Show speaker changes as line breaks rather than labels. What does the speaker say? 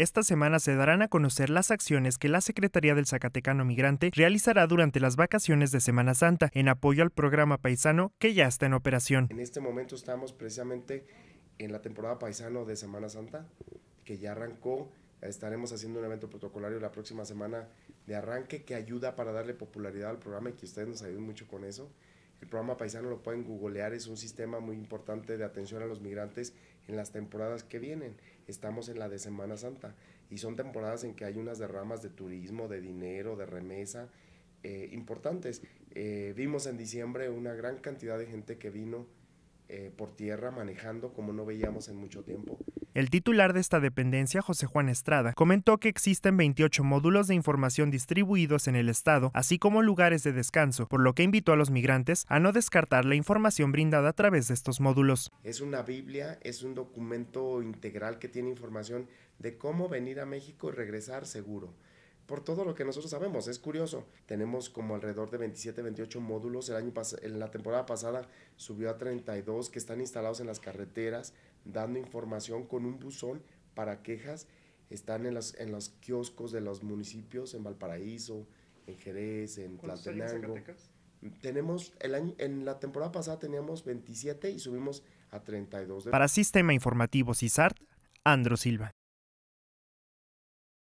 Esta semana se darán a conocer las acciones que la Secretaría del Zacatecano Migrante realizará durante las vacaciones de Semana Santa en apoyo al programa paisano que ya está en operación. En
este momento estamos precisamente en la temporada paisano de Semana Santa, que ya arrancó. Estaremos haciendo un evento protocolario la próxima semana de arranque que ayuda para darle popularidad al programa y que ustedes nos ayuden mucho con eso. El programa Paisano lo pueden googlear, es un sistema muy importante de atención a los migrantes en las temporadas que vienen. Estamos en la de Semana Santa y son temporadas en que hay unas derramas de turismo, de dinero, de remesa eh, importantes. Eh, vimos en diciembre una gran cantidad de gente que vino eh, por tierra manejando como no veíamos en mucho tiempo.
El titular de esta dependencia, José Juan Estrada, comentó que existen 28 módulos de información distribuidos en el Estado, así como lugares de descanso, por lo que invitó a los migrantes a no descartar la información brindada a través de estos módulos.
Es una Biblia, es un documento integral que tiene información de cómo venir a México y regresar seguro por todo lo que nosotros sabemos. Es curioso. Tenemos como alrededor de 27, 28 módulos. El año en la temporada pasada subió a 32 que están instalados en las carreteras, dando información con un buzón para quejas. Están en los, en los kioscos de los municipios, en Valparaíso, en Jerez, en Platenango. Tenemos, el año, en la temporada pasada teníamos 27 y subimos a 32. Para
Sistema Informativo CISART, Andro Silva.